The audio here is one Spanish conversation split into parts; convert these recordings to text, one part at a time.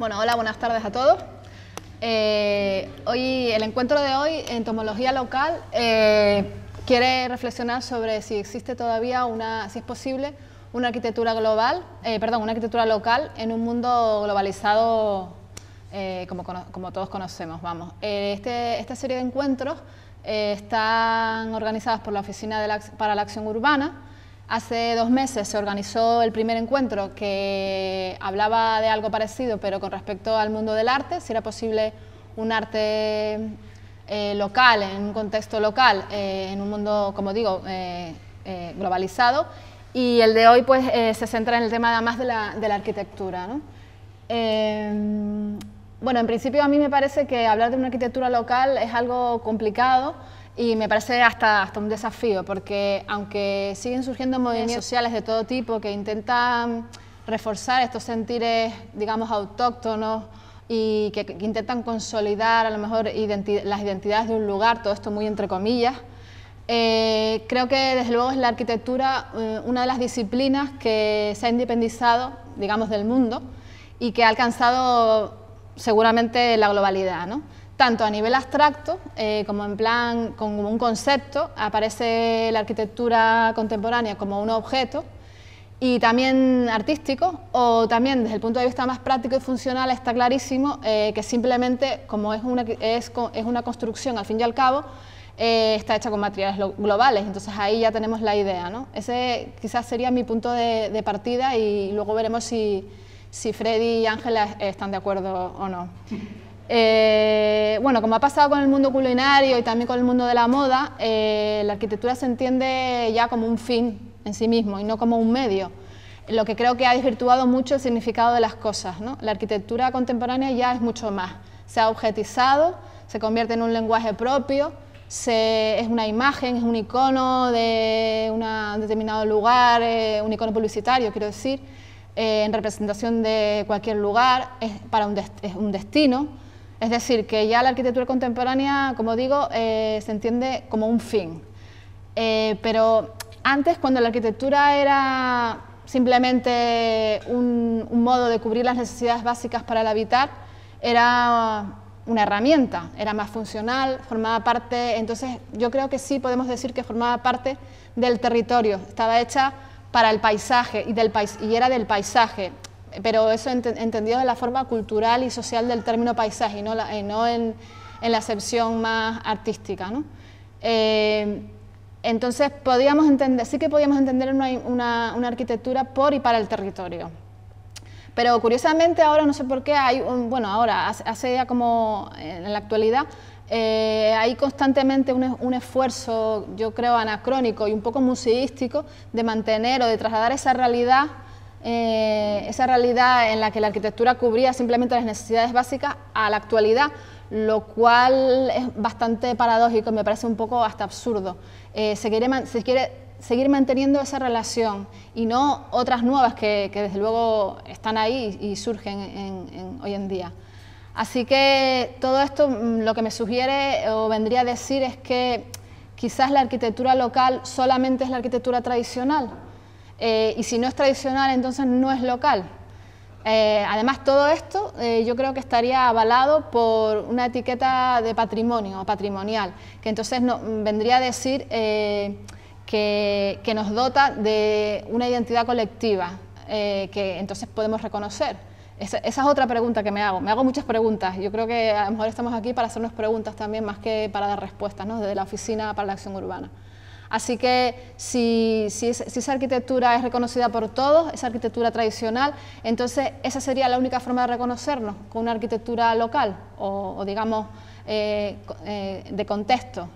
Bueno, hola, buenas tardes a todos. Eh, hoy, el encuentro de hoy, en Entomología Local, eh, quiere reflexionar sobre si existe todavía una, si es posible, una arquitectura global, eh, perdón, una arquitectura local en un mundo globalizado como, todos conocemos, vamos. Este, esta serie de encuentros están organizadas por la Oficina para la Acción Urbana, Hace dos meses se organizó el primer encuentro que hablaba de algo parecido, pero con respecto al mundo del arte, si era posible un arte eh, local, en un contexto local, eh, en un mundo, como digo, eh, globalizado. Y el de hoy pues, se centra en el tema además de la, de la arquitectura. Em, bueno, en principio a mí me parece que hablar de una arquitectura local es algo complicado, y me parece hasta, hasta un desafío, porque aunque siguen surgiendo movimientos sociales de todo tipo que intentan reforzar estos sentires, digamos, autóctonos y que, intentan consolidar a lo mejor las identidades de un lugar, todo esto muy entre comillas, eh, creo que desde luego es la arquitectura eh, una de las disciplinas que se ha independizado, digamos, del mundo y que ha alcanzado seguramente la globalidad, ¿no? tanto a nivel abstracto eh, como en plan como un concepto, aparece la arquitectura contemporánea como un objeto y también artístico o también desde el punto de vista más práctico y funcional está clarísimo eh, que simplemente como es una, es, una construcción al fin y al cabo eh, está hecha con materiales globales, entonces ahí ya tenemos la idea. ¿no? Ese quizás sería mi punto de, partida y luego veremos si, si Freddy y Ángela están de acuerdo o no. Eh, bueno, como ha pasado con el mundo culinario y también con el mundo de la moda, eh, la arquitectura se entiende ya como un fin en sí mismo y no como un medio, lo que creo que ha desvirtuado mucho el significado de las cosas. La arquitectura contemporánea ya es mucho más, se ha objetizado, se convierte en un lenguaje propio, es una imagen, es un icono de un determinado lugar, eh, un icono publicitario, quiero decir, en representación de cualquier lugar, es para es un destino, es decir, que ya la arquitectura contemporánea, como digo, eh, se entiende como un fin. Eh, pero antes, cuando la arquitectura era simplemente un, modo de cubrir las necesidades básicas para el habitar, era una herramienta, era más funcional, formaba parte, entonces yo creo que sí podemos decir que formaba parte del territorio, estaba hecha para el paisaje y era del paisaje, pero eso entendido de la forma cultural y social del término paisaje y no, en, la acepción más artística. Eh, entonces, podíamos entender, sí que podíamos entender una, arquitectura por y para el territorio. Pero curiosamente ahora, no sé por qué, hay un, bueno, ahora, hace ya como eh, en la actualidad, eh, hay constantemente un, esfuerzo, yo creo, anacrónico y un poco museístico de mantener o de trasladar esa realidad eh, esa realidad en la que la arquitectura cubría simplemente las necesidades básicas a la actualidad, lo cual es bastante paradójico, me parece un poco hasta absurdo. Eh, se, quiere, seguir manteniendo esa relación y no otras nuevas que, desde luego están ahí y, surgen hoy en día. Así que todo esto mm, lo que me sugiere o vendría a decir es que quizás la arquitectura local solamente es la arquitectura tradicional, eh, y si no es tradicional, entonces no es local. Eh, además, todo esto eh, yo creo que estaría avalado por una etiqueta de patrimonio o patrimonial, que entonces vendría a decir que, nos dota de una identidad colectiva que entonces podemos reconocer. Esa, es otra pregunta que me hago. Me hago muchas preguntas. Yo creo que a lo mejor estamos aquí para hacernos preguntas también, más que para dar respuestas desde la Oficina para la Acción Urbana. Así que si, esa arquitectura es reconocida por todos, esa arquitectura tradicional, entonces esa sería la única forma de reconocernos, con una arquitectura local o, digamos eh, eh, de contexto.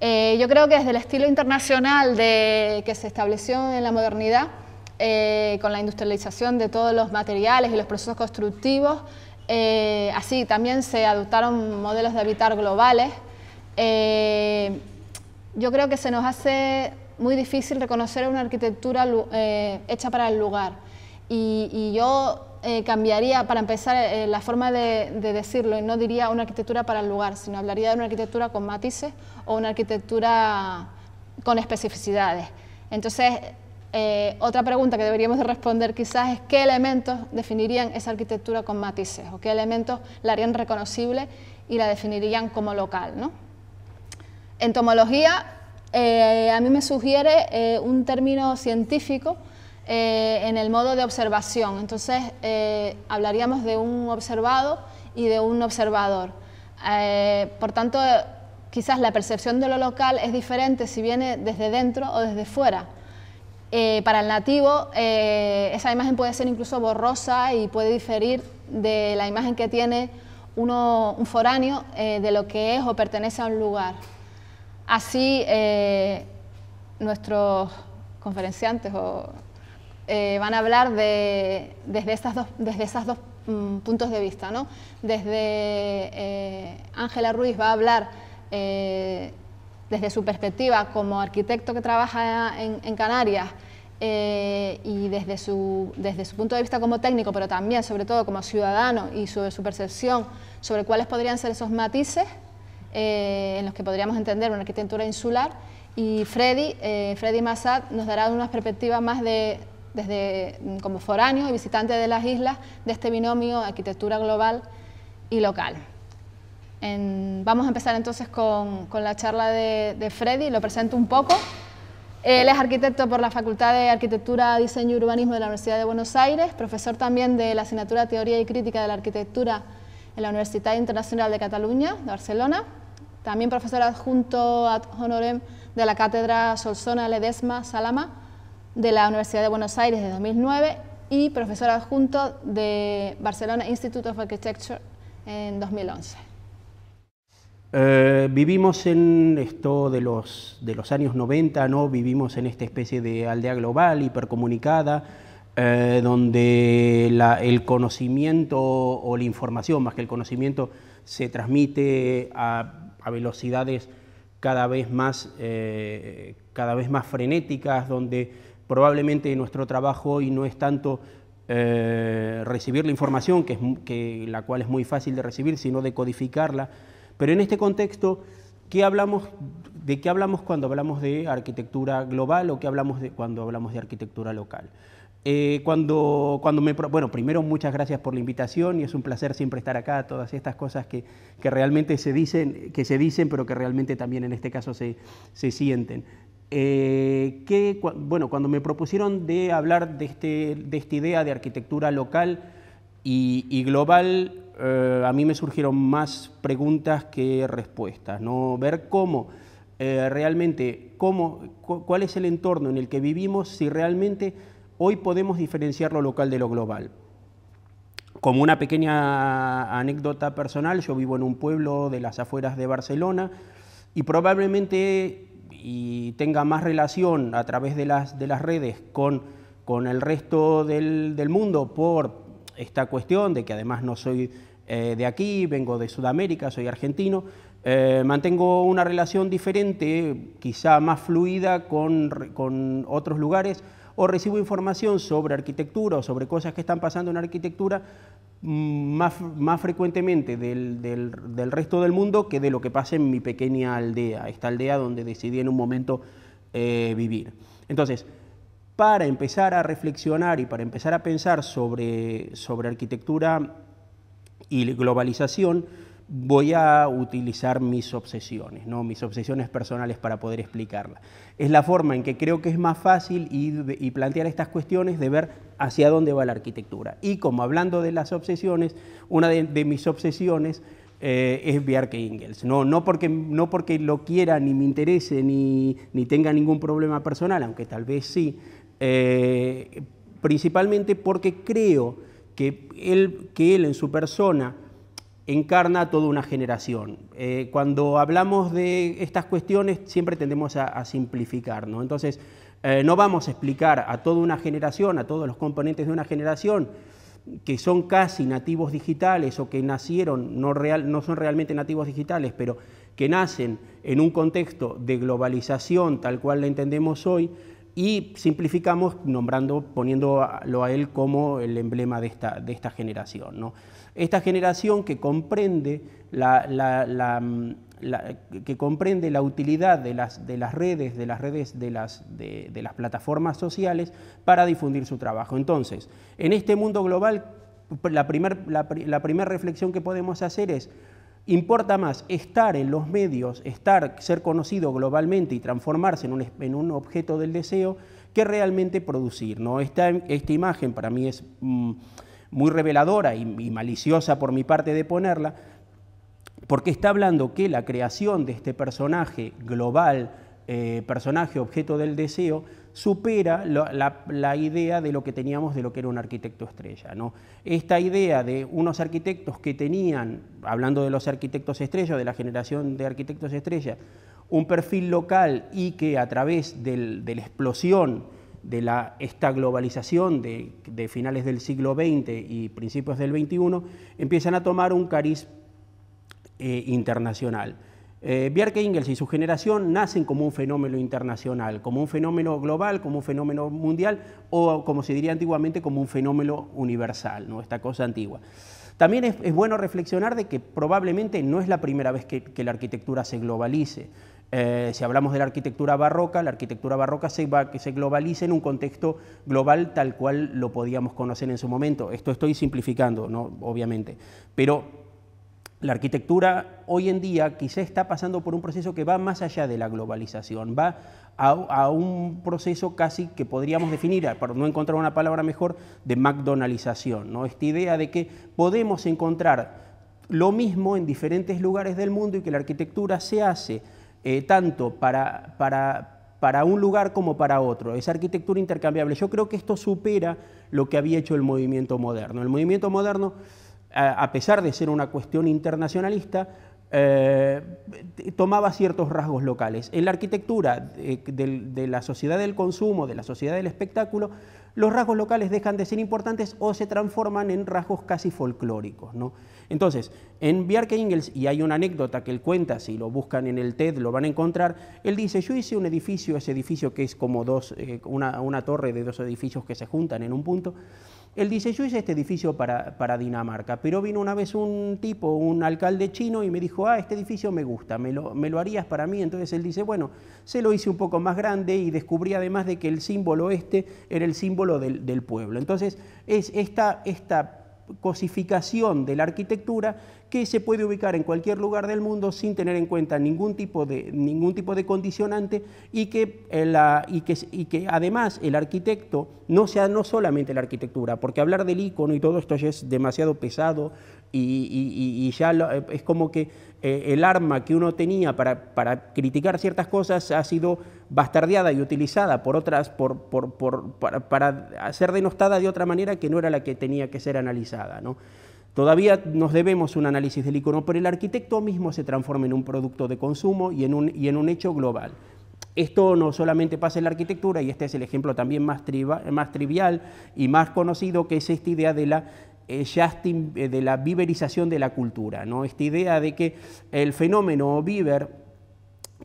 Eh, yo creo que desde el estilo internacional de, que se estableció en la modernidad, con la industrialización de todos los materiales y los procesos constructivos, así también se adoptaron modelos de habitar globales yo creo que se nos hace muy difícil reconocer una arquitectura eh, hecha para el lugar. Y, yo eh, cambiaría, para empezar, eh, la forma de, decirlo, y no diría una arquitectura para el lugar, sino hablaría de una arquitectura con matices o una arquitectura con especificidades. Entonces, otra pregunta que deberíamos responder quizás es qué elementos definirían esa arquitectura con matices o qué elementos la harían reconocible y la definirían como local. ¿no? Entomología eh, a mí me sugiere eh, un término científico eh, en el modo de observación. Entonces, hablaríamos de un observado y de un observador. por tanto, quizás la percepción de lo local es diferente si viene desde dentro o desde fuera. para el nativo, esa imagen puede ser incluso borrosa y puede diferir de la imagen que tiene uno, un foráneo de lo que es o pertenece a un lugar. Así eh, nuestros conferenciantes eh, van a hablar desde esos dos, mm, puntos de vista. ¿no? Desde eh, Ángela Ruiz va a hablar desde su perspectiva como arquitecto que trabaja en, Canarias y desde su, desde su punto de vista como técnico, pero también sobre todo como ciudadano y sobre su percepción sobre cuáles podrían ser esos matices eh, en los que podríamos entender una arquitectura insular y Freddy, eh, Massad nos dará unas perspectivas más de, desde mm, como foráneo y visitante de las islas de este binomio arquitectura global y local. vamos a empezar entonces con, la charla de, de, Freddy, lo presento un poco. Él es arquitecto por la Facultad de Arquitectura, Diseño y Urbanismo de la Universidad de Buenos Aires, profesor también de la asignatura Teoría y Crítica de la Arquitectura en la Universidad Internacional de Cataluña, de Barcelona, también profesor adjunto ad honorem de la cátedra Solsona Ledesma Salama de la Universidad de Buenos Aires de 2009 y profesor adjunto de Barcelona Institute of Architecture en 2011. Eh, vivimos en esto de los, de los años 90, ¿no? vivimos en esta especie de aldea global, hipercomunicada, eh, donde el conocimiento o la información, más que el conocimiento, se transmite a a velocidades cada vez más, eh, cada vez más frenéticas, donde probablemente nuestro trabajo hoy no es tanto eh, recibir la información, que, es, la cual es muy fácil de recibir, sino decodificarla. Pero en este contexto, ¿qué hablamos, ¿de qué hablamos cuando hablamos de arquitectura global o qué hablamos de, cuando hablamos de arquitectura local? Eh, cuando, cuando me, bueno, primero muchas gracias por la invitación y es un placer siempre estar acá, todas estas cosas que, realmente se dicen, que se dicen, pero que realmente también en este caso se, sienten. Eh, bueno, cuando me propusieron de hablar de, este, de esta idea de arquitectura local y, global, eh, a mí me surgieron más preguntas que respuestas, ¿no? Ver cómo realmente, cómo, cuál es el entorno en el que vivimos, si realmente hoy podemos diferenciar lo local de lo global. Como una pequeña anécdota personal, yo vivo en un pueblo de las afueras de Barcelona y probablemente tenga más relación a través de las, redes con, el resto del, mundo por esta cuestión de que además no soy eh, de aquí, vengo de Sudamérica, soy argentino, eh, mantengo una relación diferente, quizá más fluida con otros lugares o recibo información sobre arquitectura o sobre cosas que están pasando en arquitectura mm, más, frecuentemente del, resto del mundo que de lo que pasa en mi pequeña aldea, esta aldea donde decidí en un momento eh, vivir. Entonces, para empezar a reflexionar y para empezar a pensar sobre arquitectura y globalización, voy a utilizar mis obsesiones, ¿no? mis obsesiones personales para poder explicarlas. Es la forma en que creo que es más fácil y plantear estas cuestiones de ver hacia dónde va la arquitectura. Y como hablando de las obsesiones, una de, mis obsesiones eh, es Bjarke Ingels. No, no, porque, no porque lo quiera, ni me interese, ni, ni tenga ningún problema personal, aunque tal vez sí, eh, principalmente porque creo que él, que él en su persona, encarna toda una generación. Eh, cuando hablamos de estas cuestiones siempre tendemos a, simplificar, Entonces, eh, no vamos a explicar a toda una generación, a todos los componentes de una generación que son casi nativos digitales o que nacieron, no, real, no son realmente nativos digitales, pero que nacen en un contexto de globalización tal cual la entendemos hoy, y simplificamos nombrando, poniéndolo a él como el emblema de esta, de esta generación. ¿no? Esta generación que comprende mm, la, que comprende la utilidad de las, de las redes, de las redes de las, de, las plataformas sociales para difundir su trabajo. Entonces, en este mundo global, la primera la primer reflexión que podemos hacer es, Importa más estar en los medios, estar, ser conocido globalmente y transformarse en un, en un objeto del deseo que realmente producir. ¿no? Esta, esta imagen para mí es... Mm, muy reveladora y, maliciosa por mi parte de ponerla, porque está hablando que la creación de este personaje global, eh, personaje objeto del deseo, supera la, idea de lo que teníamos de lo que era un arquitecto estrella. ¿no? Esta idea de unos arquitectos que tenían, hablando de los arquitectos estrella, de la generación de arquitectos estrella, un perfil local y que a través del, de la explosión de esta globalización de, finales del siglo XX y principios del XXI empiezan a tomar un cariz eh, internacional. Eh, Bjarke Ingels y su generación nacen como un fenómeno internacional, como un fenómeno global, como un fenómeno mundial o, como se diría antiguamente, como un fenómeno universal, ¿no? esta cosa antigua. También es, bueno reflexionar de que probablemente no es la primera vez que la arquitectura se globalice. Eh, si hablamos de la arquitectura barroca, la arquitectura barroca se, va, que se globaliza en un contexto global tal cual lo podíamos conocer en su momento. Esto estoy simplificando, ¿no? obviamente. Pero la arquitectura hoy en día quizá está pasando por un proceso que va más allá de la globalización, va a, a un proceso casi que podríamos definir, eh, para no encontrar una palabra mejor, de McDonaldización. ¿no? Esta idea de que podemos encontrar lo mismo en diferentes lugares del mundo y que la arquitectura se hace eh, tanto para, para, para un lugar como para otro. Es arquitectura intercambiable. Yo creo que esto supera lo que había hecho el movimiento moderno. El movimiento moderno, a pesar de ser una cuestión internacionalista, eh, tomaba ciertos rasgos locales. En la arquitectura de, la sociedad del consumo, de la sociedad del espectáculo, los rasgos locales dejan de ser importantes o se transforman en rasgos casi folclóricos. Entonces, en Bjarke Ingels, y hay una anécdota que él cuenta, si lo buscan en el TED lo van a encontrar, él dice, yo hice un edificio, ese edificio que es como dos, eh, una, una torre de dos edificios que se juntan en un punto, él dice, yo hice este edificio para, para, Dinamarca, pero vino una vez un tipo, un alcalde chino, y me dijo, ah, este edificio me gusta, ¿me lo, me lo harías para mí? Entonces él dice, bueno, se lo hice un poco más grande y descubrí además de que el símbolo este era el símbolo del, pueblo. Entonces es esta, esta cosificación de la arquitectura que se puede ubicar en cualquier lugar del mundo sin tener en cuenta ningún tipo de, ningún tipo de condicionante y que, eh, la, y, que, y que además el arquitecto no sea no solamente la arquitectura, porque hablar del icono y todo esto ya es demasiado pesado y, y, ya eh, es como que eh, el arma que uno tenía para, para, criticar ciertas cosas ha sido bastardeada y utilizada por otras, por, por, por, para, ser denostada de otra manera que no era la que tenía que ser analizada. ¿no? Todavía nos debemos un análisis del icono, pero el arquitecto mismo se transforma en un producto de consumo y en un, y en un hecho global. Esto no solamente pasa en la arquitectura, y este es el ejemplo también más, trivial y más conocido, que es esta idea de la eh, eh, de la viverización de la cultura, ¿no? esta idea de que el fenómeno viver,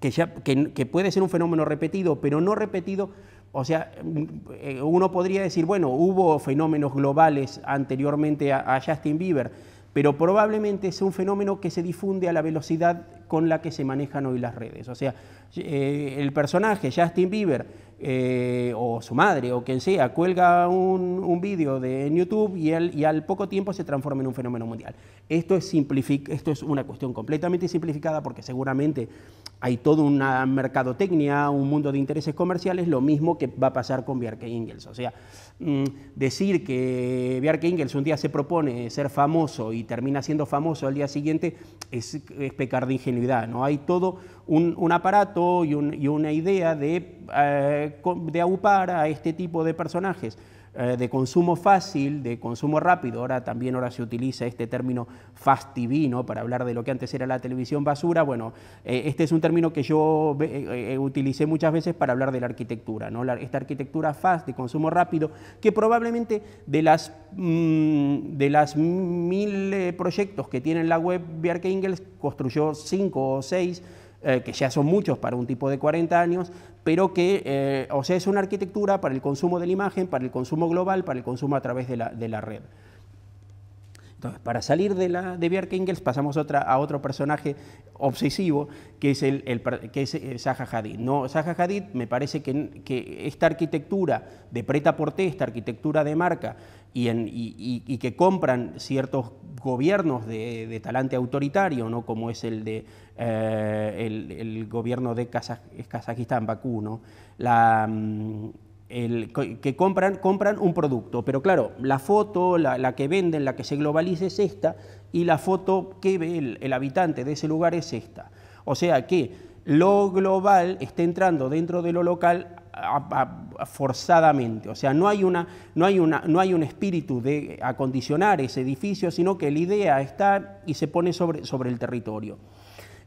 que, ya, que puede ser un fenómeno repetido, pero no repetido, o sea, mm, uno podría decir, bueno, hubo fenómenos globales anteriormente a, Justin Bieber, pero probablemente es un fenómeno que se difunde a la velocidad con la que se manejan hoy las redes. O sea, eh, el personaje Justin Bieber eh, o su madre o quien sea cuelga un, vídeo en YouTube y, al poco tiempo se transforma en un fenómeno mundial. Esto es, esto es una cuestión completamente simplificada porque seguramente hay toda una mercadotecnia, un mundo de intereses comerciales, lo mismo que va a pasar con Bjarke Ingels. O sea, mm, decir que Bjarke Ingels un día se propone ser famoso y termina siendo famoso al día siguiente es, pecar de ingenuidad. ¿no? Hay todo un, aparato y, una idea de, agupar eh, de aupar a este tipo de personajes eh, de consumo fácil, de consumo rápido, ahora también ahora se utiliza este término fast TV, ¿no? para hablar de lo que antes era la televisión basura, bueno, eh, este es un término que yo eh, utilicé muchas veces para hablar de la arquitectura, ¿no? esta arquitectura fast de consumo rápido, que probablemente de las, mm, de las mil proyectos que tiene la web Bjarke Ingels, construyó cinco o seis eh, que ya son muchos para un tipo de 40 años, pero que, eh, o sea, es una arquitectura para el consumo de la imagen, para el consumo global, para el consumo a través de la, de la red. Entonces, para salir de, la, de Björk Engels pasamos otra, a otro personaje obsesivo, que es, el, que es eh, Zaha Hadid. No, Zaha Hadid me parece que, esta arquitectura de preta té, esta arquitectura de marca, y, que compran ciertos gobiernos de, talante autoritario, ¿no? como es el de eh, el, gobierno de Kazajistán, Bakú, La, mm, que compran, compran un producto, pero claro, la foto, la, la, que venden, la que se globaliza es esta, y la foto que ve el habitante de ese lugar es esta. O sea que lo global está entrando dentro de lo local forzadamente. O sea, no hay, no, hay un espíritu de acondicionar ese edificio, sino que la idea está y se pone sobre, sobre el territorio.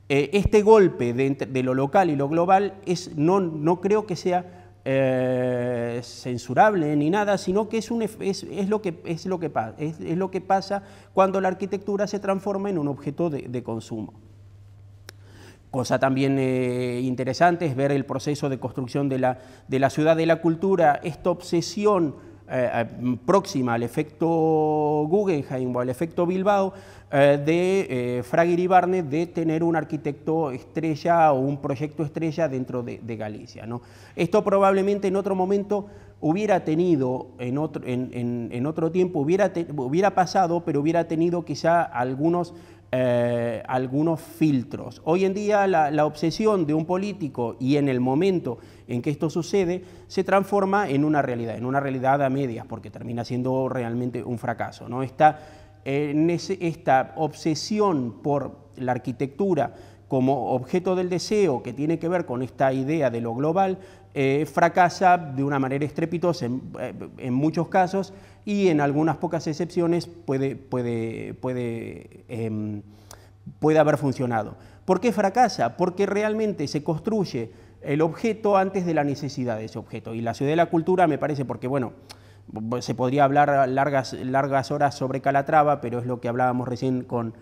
Eh, este golpe de, lo local y lo global es, no, creo que sea eh, censurable ni nada, sino que es, lo que, lo que pasa cuando la arquitectura se transforma en un objeto de consumo. Cosa también eh, interesante es ver el proceso de construcción de la, de la ciudad de la cultura, esta obsesión eh, eh, próxima al efecto Guggenheim o al efecto Bilbao de eh, y de tener un arquitecto estrella o un proyecto estrella dentro de, Galicia. ¿no? Esto probablemente en otro momento hubiera tenido, en otro, en, otro tiempo hubiera, hubiera pasado, pero hubiera tenido quizá algunos eh, algunos filtros. Hoy en día la, obsesión de un político y en el momento en que esto sucede se transforma en una realidad, en una realidad a medias, porque termina siendo realmente un fracaso. ¿no? esta eh, obsesión por la arquitectura como objeto del deseo que tiene que ver con esta idea de lo global eh, fracasa de una manera estrepitosa eh, en, muchos casos y en algunas pocas excepciones puede, puede, puede, em, puede haber funcionado. ¿Por qué fracasa? Porque realmente se construye el objeto antes de la necesidad de ese objeto. Y la ciudad de la cultura me parece porque, bueno, se podría hablar largas, largas horas sobre Calatrava, pero es lo que hablábamos recién con,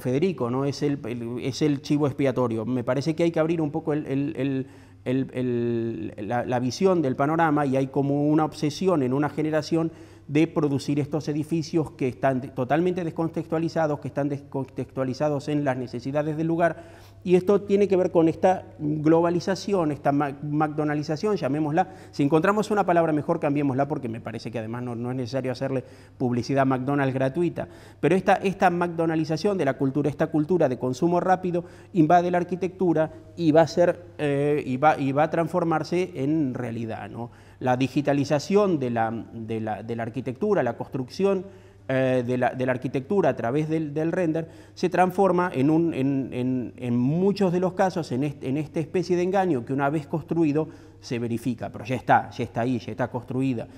Federico, ¿no? Es el, es el chivo expiatorio. Me parece que hay que abrir un poco el, la, la visión del panorama y hay como una obsesión en una generación de producir estos edificios que están totalmente descontextualizados, que están descontextualizados en las necesidades del lugar. Y esto tiene que ver con esta globalización, esta McDonaldización, llamémosla. Si encontramos una palabra mejor, cambiémosla porque me parece que además no, es necesario hacerle publicidad a McDonald's gratuita. Pero esta, esta McDonaldización de la cultura, esta cultura de consumo rápido, invade la arquitectura y va a, ser, eh, y va, y va a transformarse en realidad. ¿no? la digitalización de la, de la, arquitectura, la construcción eh, de, la, arquitectura a través del, render, se transforma en, un, en, muchos de los casos en, esta especie de engaño que una vez construido se verifica, pero ya está, ya está ahí, ya está construida.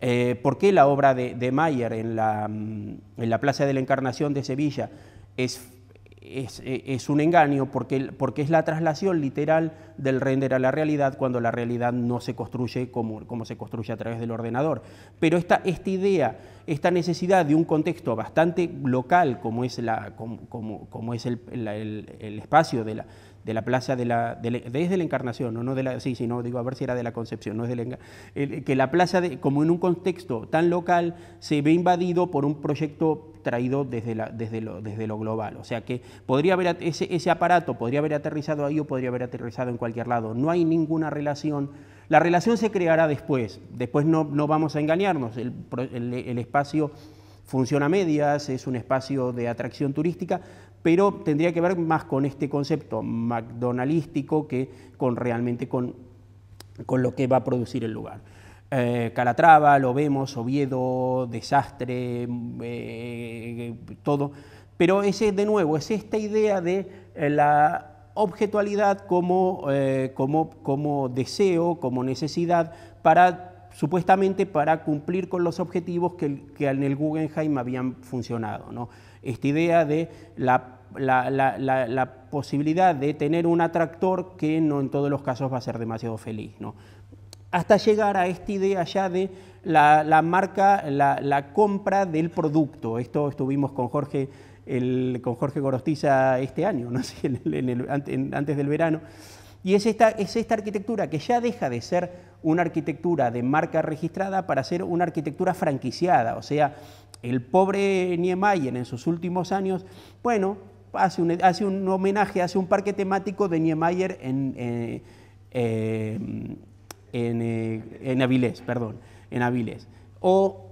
Eh, ¿Por qué la obra de, Mayer en la, en la Plaza de la Encarnación de Sevilla es e, es, un engaño porque, porque, es la traslación literal del render a la realidad cuando la realidad no se construye como, como se construye a través del ordenador. Pero esta, esta, idea, esta necesidad de un contexto bastante local como es, la, como, es el, espacio de la, de la plaza de la, desde la Encarnación, no, no de la, sí, no, digo, a ver si era de la Concepción, no es de la, que la plaza, como en un contexto tan local, se ve invadido por un proyecto traído desde, desde, lo, desde lo global. O sea que podría haber, ese, aparato podría haber aterrizado ahí o podría haber aterrizado en cualquier lado. No hay ninguna relación. La relación se creará después, después no, vamos a engañarnos, el espacio funciona a medias, es un espacio de atracción turística, pero tendría que ver más con este concepto McDonaldístico que con realmente con, con lo que va a producir el lugar. Eh, Calatrava, lo vemos, Oviedo, desastre, eh, todo. Pero ese, de nuevo, es esta idea de eh, la objetualidad como, como, como deseo, como necesidad, para supuestamente para cumplir con los objetivos que, que en el Guggenheim habían funcionado. ¿no? Esta idea de la la, posibilidad de tener un atractor que no en todos los casos va a ser demasiado feliz. ¿no? Hasta llegar a esta idea ya de la, marca, la, compra del producto. Esto estuvimos con Jorge, el, con Jorge Gorostiza este año, antes del verano. Y es esta, es esta arquitectura que ya deja de ser una arquitectura de marca registrada para ser una arquitectura franquiciada. O sea, el pobre Niemeyer en sus últimos años, bueno, hace un, homenaje, hace un parque temático de Niemeyer en, eh, eh, en, eh, en Avilés, perdón, en Avilés. O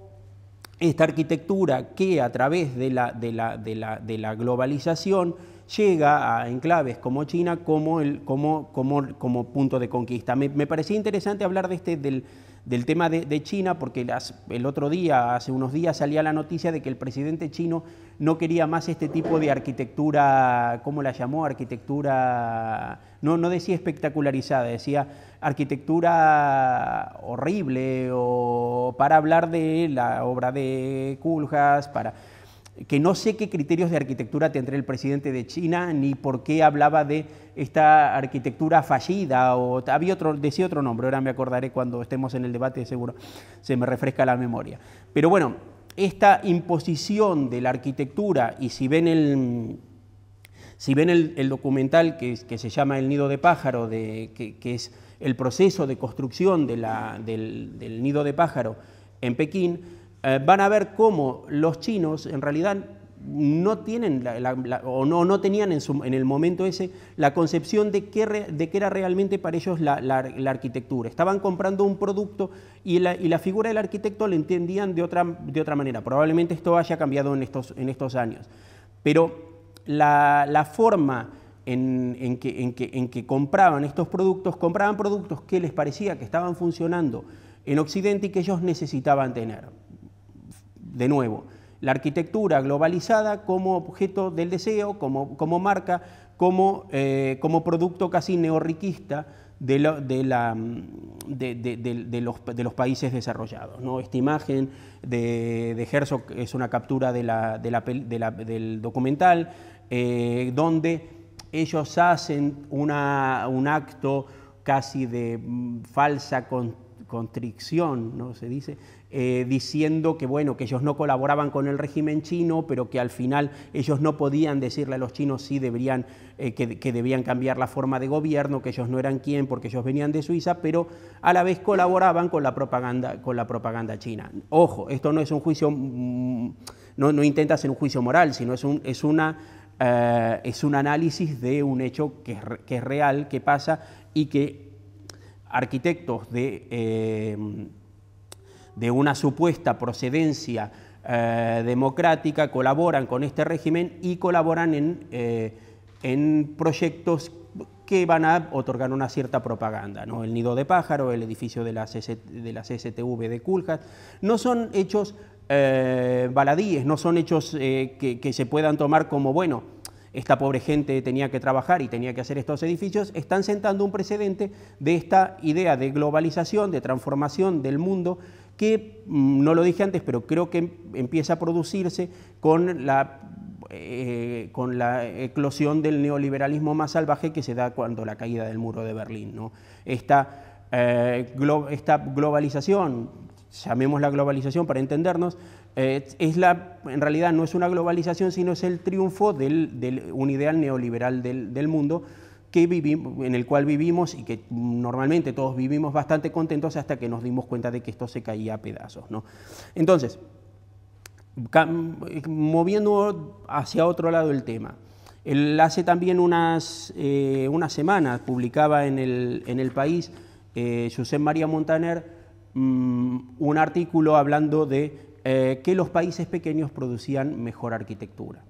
esta arquitectura que a través de la, de la, globalización llega a enclaves como China como, el, como, como, como punto de conquista. Me, me parecía interesante hablar de este, del, del tema de, China, porque las, el otro día, hace unos días, salía la noticia de que el presidente chino no quería más este tipo de arquitectura, ¿cómo la llamó? Arquitectura, no, no decía espectacularizada, decía arquitectura horrible o para hablar de la obra de Kulhas, para que no sé qué criterios de arquitectura tendrá el presidente de China, ni por qué hablaba de esta arquitectura fallida, o había otro, decía otro nombre, ahora me acordaré cuando estemos en el debate, seguro se me refresca la memoria. Pero bueno, esta imposición de la arquitectura, y si ven el, si ven el, documental que, que, se llama El nido de pájaro, de, que, es el proceso de construcción del, del nido de pájaro en Pekín, eh, van a ver cómo los chinos en realidad no tienen o no, no tenían en, el momento ese la concepción de qué, de era realmente para ellos la, arquitectura. Estaban comprando un producto y la, figura del arquitecto la entendían de otra, de otra manera. Probablemente esto haya cambiado en estos, en estos años. Pero la, forma en, que, en que compraban estos productos, compraban productos que les parecía que estaban funcionando en Occidente y que ellos necesitaban tener de nuevo, la arquitectura globalizada como objeto del deseo, como, como marca, como, eh, como producto casi neorriquista mm, de, de, los, de, los, países desarrollados. ¿no? Esta imagen de, Herzog es una captura del documental eh, donde ellos hacen una, un acto casi de mm, falsa constricción, ¿no? se dice, eh, diciendo que bueno, que ellos no colaboraban con el régimen chino, pero que al final ellos no podían decirle a los chinos si deberían, eh, que, debían cambiar la forma de gobierno, que ellos no eran quién, porque ellos venían de Suiza, pero a la vez colaboraban con la propaganda, con la propaganda china. Ojo, esto no es un juicio, mm, no, intenta hacer un juicio moral, sino es, un, es una eh, es un análisis de un hecho que es, real, que pasa y que arquitectos de, de una supuesta procedencia eh, democrática colaboran con este régimen y colaboran eh, en, proyectos que van a otorgar una cierta propaganda. ¿no? El nido de pájaro, el edificio de la, de la CSTV de no son hechos eh, baladíes, no son hechos que, que, se puedan tomar como, bueno, esta pobre gente tenía que trabajar y tenía que hacer estos edificios, están sentando un precedente de esta idea de globalización, de transformación del mundo, que mm, no lo dije antes, pero creo que em, empieza a producirse con la, eh, con la eclosión del neoliberalismo más salvaje que se da cuando la caída del muro de Berlín. Eh, esta, globalización, llamemos la globalización para entendernos, eh, es la, en realidad no es una globalización, sino es el triunfo de del, un ideal neoliberal del mundo en el cual vivimos y que normalmente todos vivimos bastante contentos hasta que nos dimos cuenta de que esto se caía a pedazos. Entonces, moviendo hacia otro lado el tema. hace también unas, eh, unas semanas publicaba en el, país eh, José María Montaner mm, un artículo hablando de eh, que los países pequeños producían mejor arquitectura.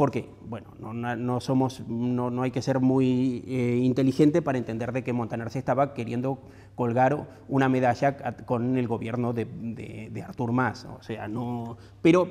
¿Por qué? Bueno, no, somos, no, hay que ser muy eh, inteligente para entender de que Montaner se estaba queriendo colgar una medalla con el gobierno de, de, Artur Mas. O sea, no. Pero,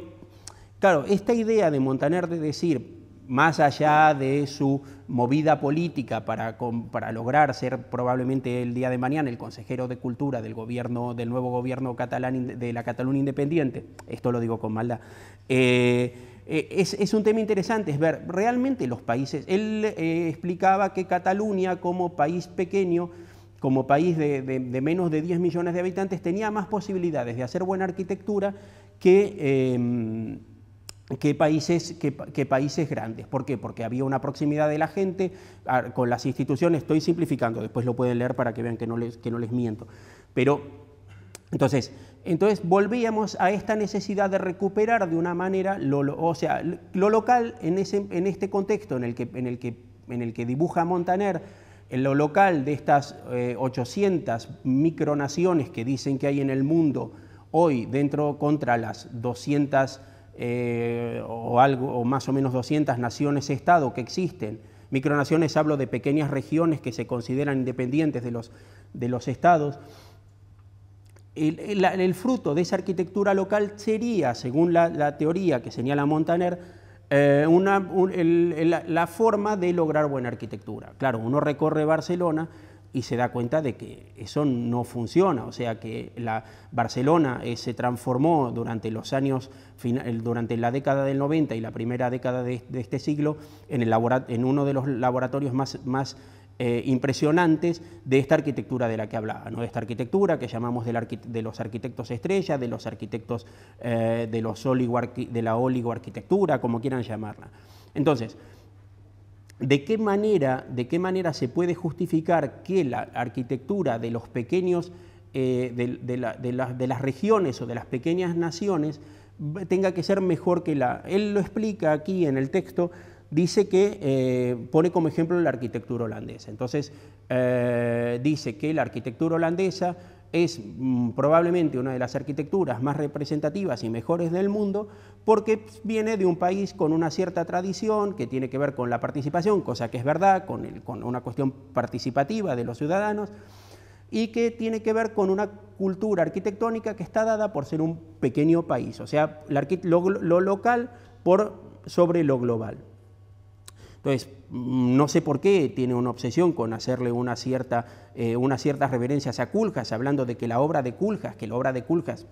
claro, esta idea de Montaner de decir, más allá de su movida política para, para, lograr ser probablemente el día de mañana el consejero de cultura del gobierno del nuevo gobierno catalán de la Cataluña independiente esto lo digo con maldad eh, eh, es, un tema interesante, es ver realmente los países. Él eh, explicaba que Cataluña como país pequeño, como país de, menos de 10 millones de habitantes, tenía más posibilidades de hacer buena arquitectura que... Em, países, países grandes. ¿Por qué? Porque había una proximidad de la gente con las instituciones. Estoy simplificando, después lo pueden leer para que vean que no les, que no les miento. Pero, entonces, entonces volvíamos a esta necesidad de recuperar de una manera, o sea, lo local en, este contexto en el, que, dibuja Montaner, en lo local de estas 800 eh, micronaciones que dicen que hay en el mundo hoy dentro contra las 200 eh, o algo más o menos 200 naciones estado que existen. Micronaciones hablo de pequeñas regiones que se consideran independientes de los estados el, el, fruto de esa arquitectura local sería, según la, teoría que señala Montaner, eh, una, la, forma de lograr buena arquitectura. Claro, uno recorre Barcelona y se da cuenta de que eso no funciona, o sea que la Barcelona eh, se transformó durante los años, durante la década del 90 y la primera década de, este siglo en, el en uno de los laboratorios más, más eh, impresionantes de esta arquitectura de la que hablaba, de esta arquitectura que llamamos de los arquitectos estrella, de los arquitectos eh, de, los de la oligoarquitectura, como quieran llamarla. Entonces, ¿de qué, manera, ¿de qué manera se puede justificar que la arquitectura de los pequeños, eh, de las regiones o de las pequeñas naciones tenga que ser mejor que la... Él lo explica aquí en el texto dice que eh, pone como ejemplo la arquitectura holandesa. Entonces, eh, dice que la arquitectura holandesa es mm, probablemente una de las arquitecturas más representativas y mejores del mundo porque viene de un país con una cierta tradición que tiene que ver con la participación, cosa que es verdad, con, una cuestión participativa de los ciudadanos y que tiene que ver con una cultura arquitectónica que está dada por ser un pequeño país, o sea, lo, local sobre lo global. Entonces, mm, no sé por qué tiene una obsesión con hacerle una cierta, eh, unas ciertas reverencias a Culjas, hablando de que la obra de Culjas, que la obra de Culjas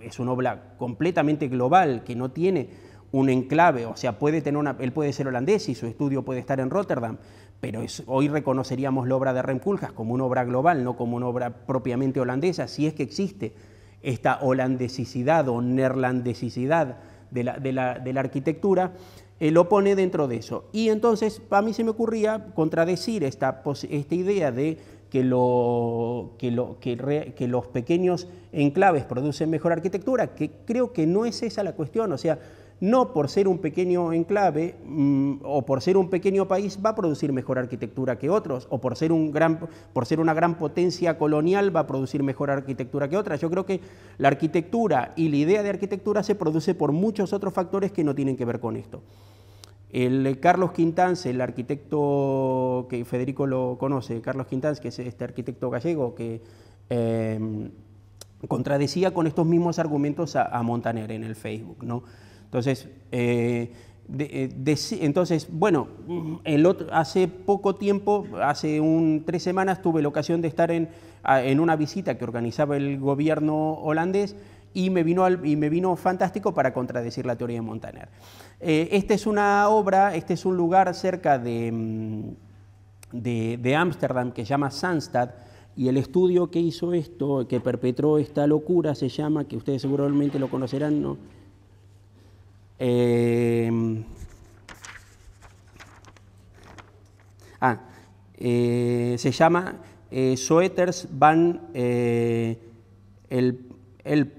es una obra completamente global, que no tiene un enclave, o sea, puede tener una, él puede ser holandés y su estudio puede estar en Rotterdam, pero hoy reconoceríamos la obra de Rem Koolhaas como una obra global, no como una obra propiamente holandesa, si es que existe esta holandesicidad o neerlandesicidad de la arquitectura, eh, lo pone dentro de eso. Y entonces a mí se me ocurría contradecir esta, esta idea de que, lo, lo, que, que, los pequeños enclaves producen mejor arquitectura, que creo que no es esa la cuestión. O sea, no por ser un pequeño enclave mm, o por ser un pequeño país va a producir mejor arquitectura que otros, o por ser, un gran, por ser una gran potencia colonial va a producir mejor arquitectura que otras. Yo creo que la arquitectura y la idea de arquitectura se produce por muchos otros factores que no tienen que ver con esto. El eh, Carlos Quintanz, el arquitecto que Federico lo conoce, Carlos Quintanz, que es este arquitecto gallego que em, contradecía con estos mismos argumentos a, Montaner en el Facebook, entonces, eh, eh, entonces, bueno, hace poco tiempo, hace un, tres semanas, tuve la ocasión de estar en, una visita que organizaba el gobierno holandés y me vino, y me vino fantástico para contradecir la teoría de Montaner. Eh, esta es una obra, este es un lugar cerca mm, de Ámsterdam que se llama Sandstad, y el estudio que hizo esto, que perpetró esta locura, se llama, que ustedes seguramente lo conocerán, ¿no? Em, ah, eh, se llama eh, Soeters van eh, el, el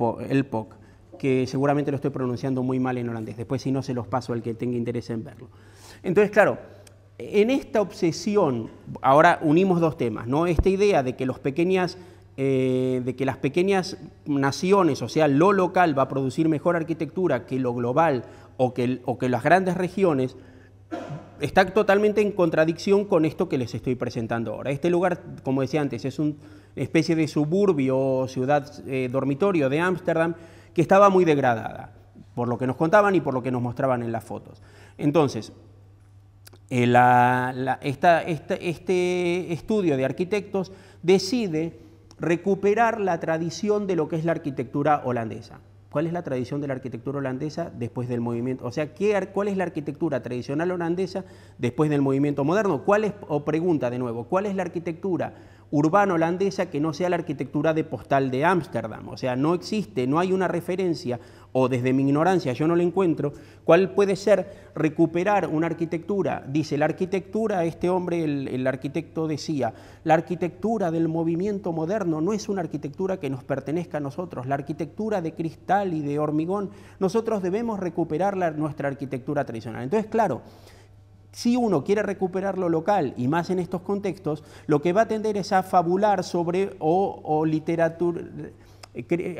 que seguramente lo estoy pronunciando muy mal en holandés. Después, si no, se los paso al que tenga interés en verlo. Entonces, claro, en esta obsesión, ahora unimos dos temas, ¿no? Esta idea de que los pequeñas eh, de que las pequeñas naciones, o sea, lo local va a producir mejor arquitectura que lo global o que, o que las grandes regiones, está totalmente en contradicción con esto que les estoy presentando ahora. Este lugar, como decía antes, es una especie de suburbio o ciudad eh, dormitorio de Ámsterdam que estaba muy degradada, por lo que nos contaban y por lo que nos mostraban en las fotos. Entonces, eh, este estudio de arquitectos decide recuperar la tradición de lo que es la arquitectura holandesa. ¿Cuál es la tradición de la arquitectura holandesa después del movimiento? O sea, ¿cuál es la arquitectura tradicional holandesa después del movimiento moderno? ¿Cuál es, o pregunta de nuevo, cuál es la arquitectura urbano holandesa que no sea la arquitectura de postal de Ámsterdam. O sea, no existe, no hay una referencia, o desde mi ignorancia yo no la encuentro, cuál puede ser recuperar una arquitectura. Dice, la arquitectura, este hombre, el, el arquitecto decía, la arquitectura del movimiento moderno no es una arquitectura que nos pertenezca a nosotros, la arquitectura de cristal y de hormigón, nosotros debemos recuperar la, nuestra arquitectura tradicional. Entonces, claro, si uno quiere recuperar lo local y más en estos contextos, lo que va a tender es a fabular sobre o, literatura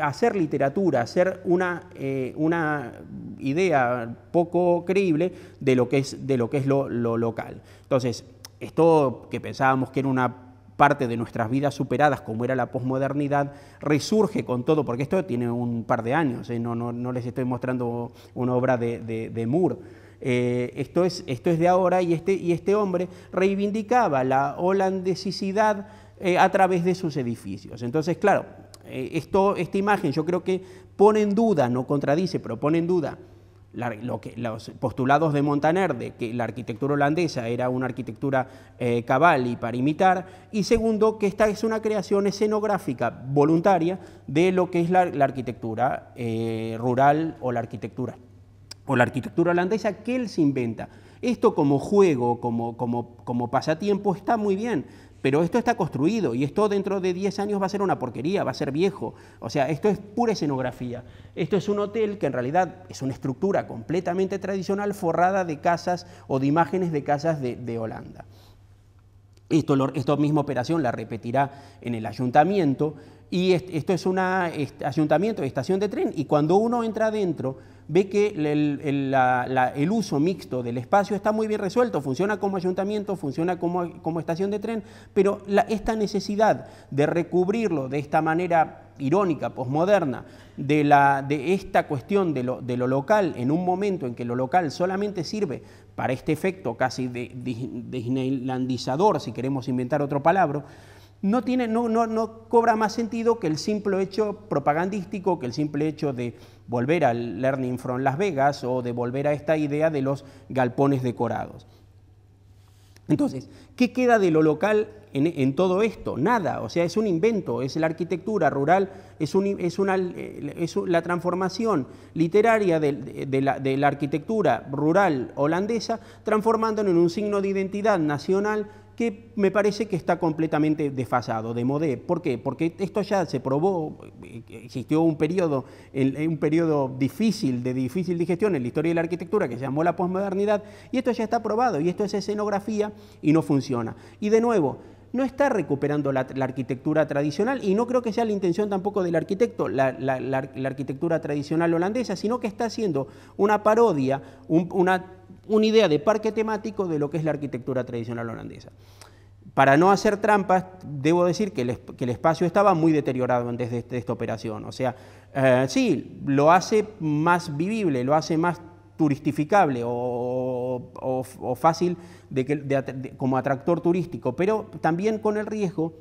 hacer literatura, hacer una, eh, una, idea poco creíble de lo que es, de lo, que es lo, local. Entonces, esto que pensábamos que era una parte de nuestras vidas superadas, como era la posmodernidad, resurge con todo, porque esto tiene un par de años, ¿eh? no, no, les estoy mostrando una obra de, de, de Moore eh, esto, es, esto es de ahora, y este, y este hombre reivindicaba la holandesicidad eh, a través de sus edificios. Entonces, claro, eh, esto, esta imagen yo creo que pone en duda, no contradice, pero pone en duda lo que, los postulados de Montaner de que la arquitectura holandesa era una arquitectura cabal y para imitar, y segundo, que esta es una creación escenográfica voluntaria de lo que es la, arquitectura rural o la arquitectura o la arquitectura holandesa que él se inventa. Esto como juego, como, como, como pasatiempo está muy bien, pero esto está construido y esto dentro de 10 años va a ser una porquería, va a ser viejo. O sea, esto es pura escenografía. Esto es un hotel que en realidad es una estructura completamente tradicional forrada de casas o de imágenes de casas de, Holanda. Esto, esta misma operación la repetirá en el ayuntamiento, y esto es un ayuntamiento, estación de tren, y cuando uno entra adentro ve que el, uso mixto del espacio está muy bien resuelto, funciona como ayuntamiento, funciona como, estación de tren, pero esta necesidad de recubrirlo de esta manera irónica, posmoderna, de, esta cuestión de lo, local en un momento en que lo local solamente sirve para este efecto casi de, de, si queremos inventar otro palabra, no, tiene, no, no, cobra más sentido que el simple hecho propagandístico, que el simple hecho de volver al Learning from Las Vegas o de volver a esta idea de los galpones decorados. Entonces, ¿qué queda de lo local en, todo esto? Nada, o sea, es un invento, es la arquitectura rural, es, es, una, eh, es la transformación literaria de, la, de la arquitectura rural holandesa, transformándola en un signo de identidad nacional que me parece que está completamente desfasado, de modé. ¿Por qué? Porque esto ya se probó, eh, existió un periodo, eh, un difícil, de difícil digestión en la historia de la arquitectura que se llamó la posmodernidad, y esto ya está probado, y esto es escenografía y no funciona. Y de nuevo, no está recuperando la, arquitectura tradicional y no creo que sea la intención tampoco del arquitecto, la, arquitectura tradicional holandesa, sino que está haciendo una parodia, una una idea de parque temático de lo que es la arquitectura tradicional holandesa. Para no hacer trampas, debo decir que el, espacio estaba muy deteriorado antes de, este, esta operación. O sea, eh, sí, lo hace más vivible, lo hace más turistificable o, fácil como atractor turístico, pero también con el riesgo,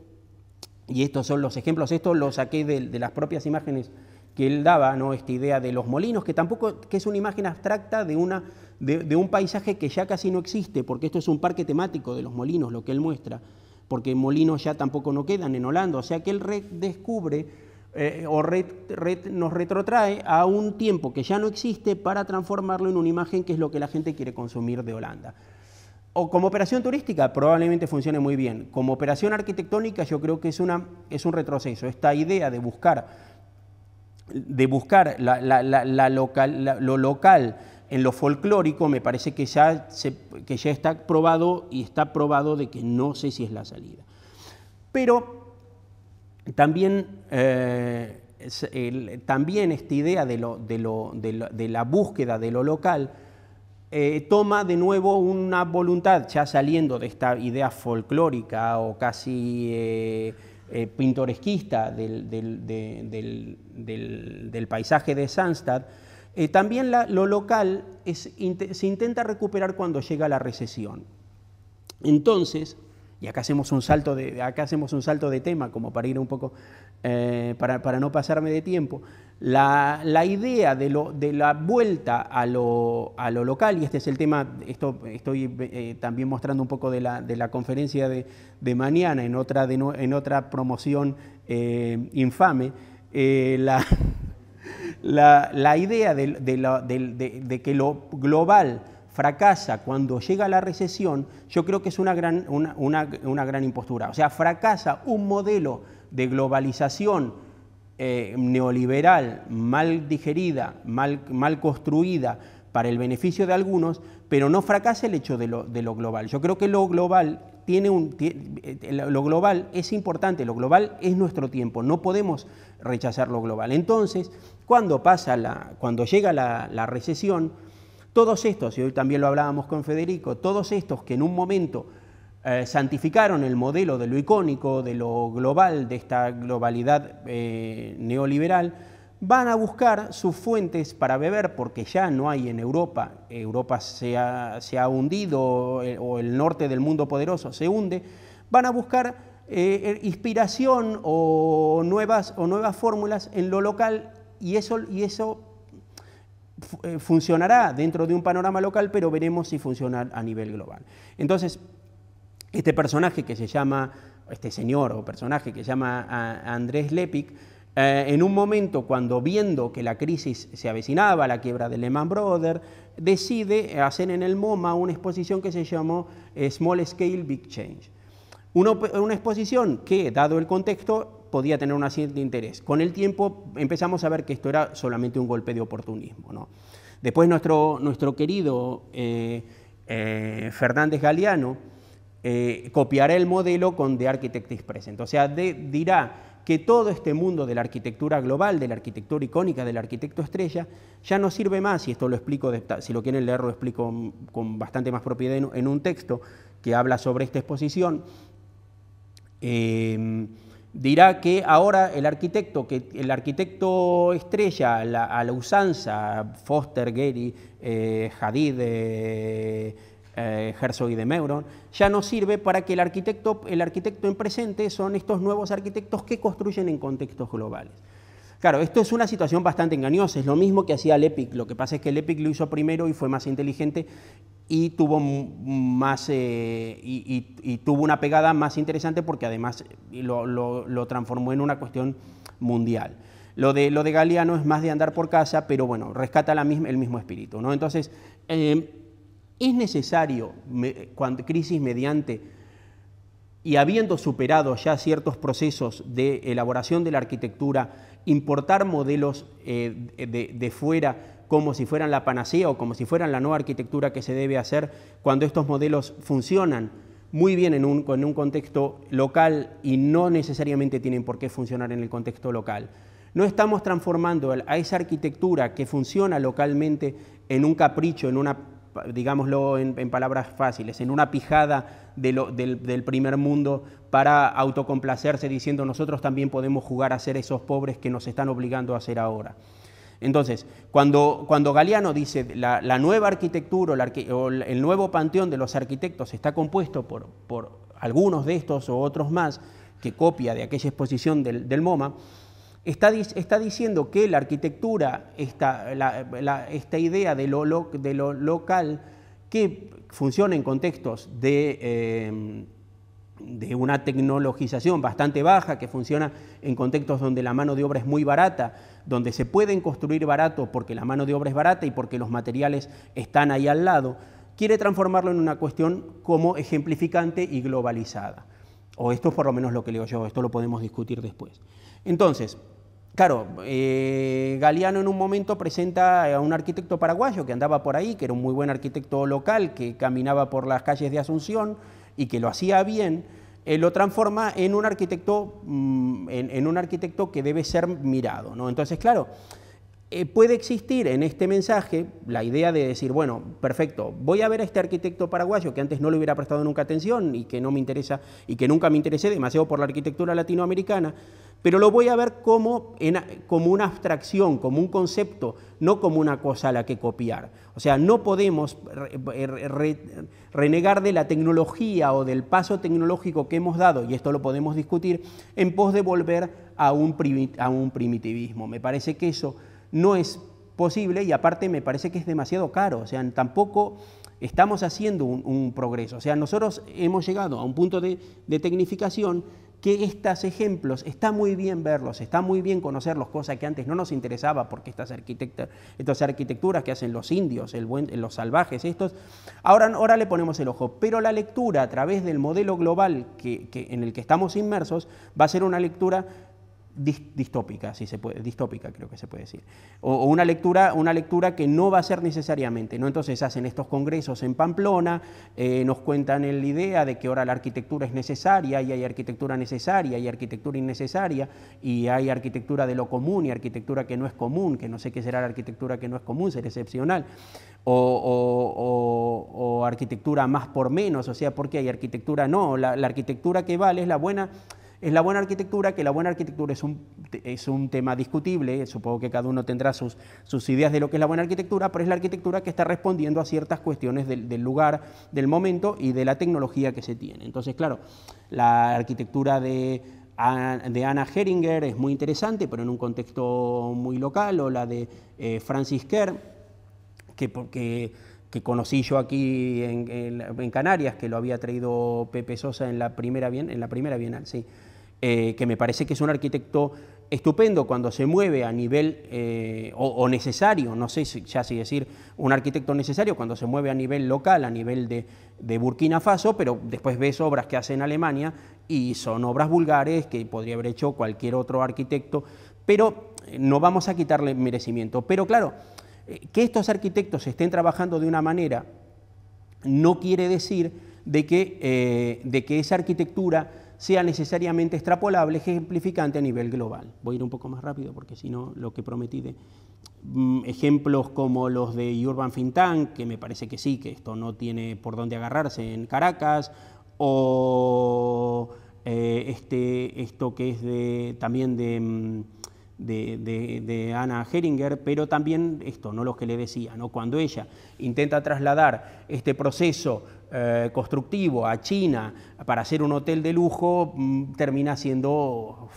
y estos son los ejemplos, esto lo saqué de las propias imágenes que él daba, ¿no? esta idea de los molinos, que tampoco que es una imagen abstracta de, una, de, un paisaje que ya casi no existe, porque esto es un parque temático de los molinos, lo que él muestra, porque molinos ya tampoco no quedan en Holanda, o sea que él descubre eh, o nos retrotrae a un tiempo que ya no existe para transformarlo en una imagen que es lo que la gente quiere consumir de Holanda. O como operación turística probablemente funcione muy bien. Como operación arquitectónica yo creo que es, una, es un retroceso. Esta idea de buscar de buscar la, lo local en lo folclórico, me parece que ya, que ya está probado y está probado de que no sé si es la salida. Pero también, eh, también esta idea de, de, la búsqueda de lo local eh, toma de nuevo una voluntad, ya saliendo de esta idea folclórica o casi... Eh, eh, pintoresquista del, paisaje de Sandstad, eh, también lo local se intenta recuperar cuando llega la recesión. Entonces, y acá hacemos un salto de, acá hacemos un salto de tema, como para ir un poco, eh, para no pasarme de tiempo, la, idea de, lo, de, la vuelta a lo, a lo, local, y este es el tema, esto estoy eh, también mostrando un poco de la, conferencia de, mañana en otra, promoción eh, infame, eh, la, idea de, que lo global fracasa cuando llega la recesión, yo creo que es una gran, una gran impostura. O sea, fracasa un modelo de globalización eh, neoliberal mal digerida, mal, construida para el beneficio de algunos, pero no fracasa el hecho de lo, global. Yo creo que lo global tiene un, eh, lo global es importante, lo global es nuestro tiempo, no podemos rechazar lo global. Entonces, cuando pasa la, cuando llega la recesión, todos estos, y hoy también lo hablábamos con Federico, todos estos que en un momento eh, santificaron el modelo de lo icónico, de lo global, de esta globalidad eh, neoliberal, van a buscar sus fuentes para beber porque ya no hay en Europa, Europa se ha, se ha hundido eh, o el norte del mundo poderoso se hunde, van a buscar inspiración o nuevas, o nuevas fórmulas en lo local y eso, y eso funcionará dentro de un panorama local, pero veremos si funciona a nivel global. Entonces, este personaje que se llama, este señor o personaje que se llama Andrés Lepic, eh, en un momento cuando viendo que la crisis se avecinaba, la quiebra de Lehman Brothers, decide hacer en el MoMA una exposición que se llamó eh, Small Scale Big Change. Una, exposición que, dado el contexto, podía tener un de interés. Con el tiempo empezamos a ver que esto era solamente un golpe de oportunismo. ¿no? Después nuestro, nuestro querido eh, Fernández Galeano, eh, copiará el modelo con The Architect is O sea, dirá que todo este mundo de la arquitectura global, de la arquitectura icónica, del arquitecto estrella, ya no sirve más, y esto lo explico, si lo quieren leer lo explico con bastante más propiedad en, un texto que habla sobre esta exposición, em, dirá que ahora el arquitecto, que el arquitecto estrella, la, a la usanza, Foster, Gehry, eh, Hadid, eh, eh, Herzog y de Meuron, ya no sirve para que el arquitecto, el arquitecto en presente son estos nuevos arquitectos que construyen en contextos globales. Claro, esto es una situación bastante engañosa, es lo mismo que hacía el EPIC, lo que pasa es que el EPIC lo hizo primero y fue más inteligente y tuvo, más, eh, y, tuvo una pegada más interesante porque además lo, transformó en una cuestión mundial. Lo de, lo de Galeano es más de andar por casa, pero bueno, rescata la misma, el mismo espíritu. ¿no? Entonces, eh, es necesario, cuando, crisis mediante, y habiendo superado ya ciertos procesos de elaboración de la arquitectura, importar modelos eh, de, fuera como si fueran la panacea o como si fueran la nueva arquitectura que se debe hacer cuando estos modelos funcionan muy bien en un, en un, contexto local y no necesariamente tienen por qué funcionar en el contexto local. No estamos transformando a esa arquitectura que funciona localmente en un capricho, en una digámoslo en, palabras fáciles, en una pijada del, primer mundo para autocomplacerse diciendo nosotros también podemos jugar a ser esos pobres que nos están obligando a ser ahora. Entonces, cuando, cuando Galeano dice la, nueva arquitectura o, el nuevo panteón de los arquitectos está compuesto por, por algunos de estos o otros más que copia de aquella exposición del MoMA, Está, diciendo que la arquitectura, esta, esta idea de lo, local, que funciona en contextos de, eh, de, una tecnologización bastante baja, que funciona en contextos donde la mano de obra es muy barata, donde se pueden construir barato porque la mano de obra es barata y porque los materiales están ahí al lado, quiere transformarlo en una cuestión como ejemplificante y globalizada. O esto es por lo menos lo que leo yo, esto lo podemos discutir después. Entonces, Claro, eh, Galeano en un momento presenta a un arquitecto paraguayo que andaba por ahí, que era un muy buen arquitecto local, que caminaba por las calles de Asunción y que lo hacía bien, eh, lo transforma en un arquitecto, mm, en, un arquitecto que debe ser mirado. ¿no? Entonces, claro, eh, puede existir en este mensaje la idea de decir, bueno, perfecto, voy a ver a este arquitecto paraguayo que antes no le hubiera prestado nunca atención y que no me interesa y que nunca me interesé demasiado por la arquitectura latinoamericana, pero lo voy a ver como, como una abstracción, como un concepto, no como una cosa a la que copiar. O sea, no podemos renegar de la tecnología o del paso tecnológico que hemos dado, y esto lo podemos discutir, en pos de volver a un, a un primitivismo. Me parece que eso no es posible y aparte me parece que es demasiado caro, o sea, tampoco estamos haciendo un, progreso, o sea, nosotros hemos llegado a un punto de, tecnificación que estos ejemplos está muy bien verlos, está muy bien conocerlos, cosas que antes no nos interesaba porque estas, estas arquitecturas que hacen los indios, los salvajes, estos, ahora, ahora le ponemos el ojo, pero la lectura a través del modelo global que, en el que estamos inmersos va a ser una lectura distópica, si se puede, distópica creo que se puede decir, o, una, lectura, una lectura que no va a ser necesariamente, ¿no? Entonces hacen estos congresos en Pamplona, eh, nos cuentan la idea de que ahora la arquitectura es necesaria y hay arquitectura necesaria y arquitectura innecesaria y hay arquitectura de lo común y arquitectura que no es común, que no sé qué será la arquitectura que no es común, será excepcional, o, arquitectura más por menos, o sea, porque hay arquitectura no, la, la arquitectura que vale es la buena es la buena arquitectura, que la buena arquitectura es un, es un tema discutible, supongo que cada uno tendrá sus, ideas de lo que es la buena arquitectura, pero es la arquitectura que está respondiendo a ciertas cuestiones del, lugar, del momento y de la tecnología que se tiene. Entonces, claro, la arquitectura de de Anna Heringer es muy interesante, pero en un contexto muy local, o la de eh, Francis Kerr, que, que, conocí yo aquí en, Canarias, que lo había traído Pepe Sosa en la primera, bien, en la primera Bienal, sí. Eh, que me parece que es un arquitecto estupendo cuando se mueve a nivel eh, o, necesario, no sé si, ya si decir un arquitecto necesario, cuando se mueve a nivel local, a nivel de, Burkina Faso, pero después ves obras que hace en Alemania y son obras vulgares que podría haber hecho cualquier otro arquitecto, pero eh, no vamos a quitarle merecimiento. Pero claro, que estos arquitectos estén trabajando de una manera no quiere decir de que, de que esa arquitectura sea necesariamente extrapolable, ejemplificante a nivel global. Voy a ir un poco más rápido porque si no, lo que prometí de mm, ejemplos como los de Urban Fintan, que me parece que sí, que esto no tiene por dónde agarrarse en Caracas, o eh, este, esto que es de, también de, mm, de, Ana Heringer, pero también esto, no los que le decía, ¿no? cuando ella intenta trasladar este proceso eh, constructivo a China para hacer un hotel de lujo mm, termina siendo...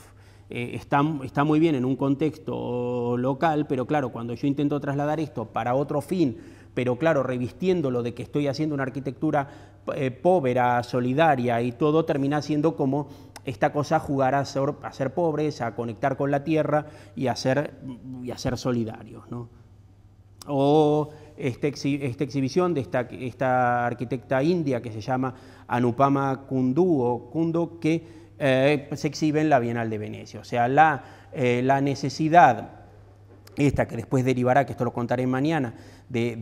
Eh, está, está, muy bien en un contexto local, pero claro, cuando yo intento trasladar esto para otro fin, pero claro, revistiéndolo de que estoy haciendo una arquitectura eh, pobre, solidaria y todo, termina siendo como esta cosa jugar a ser, a ser pobres, a conectar con la tierra y a ser, y hacer solidarios. ¿no? O esta, exhibición de esta, arquitecta india que se llama Anupama Kundu que eh, se exhibe en la Bienal de Venecia. O sea, eh, la, necesidad esta que después derivará, que esto lo contaré mañana, de,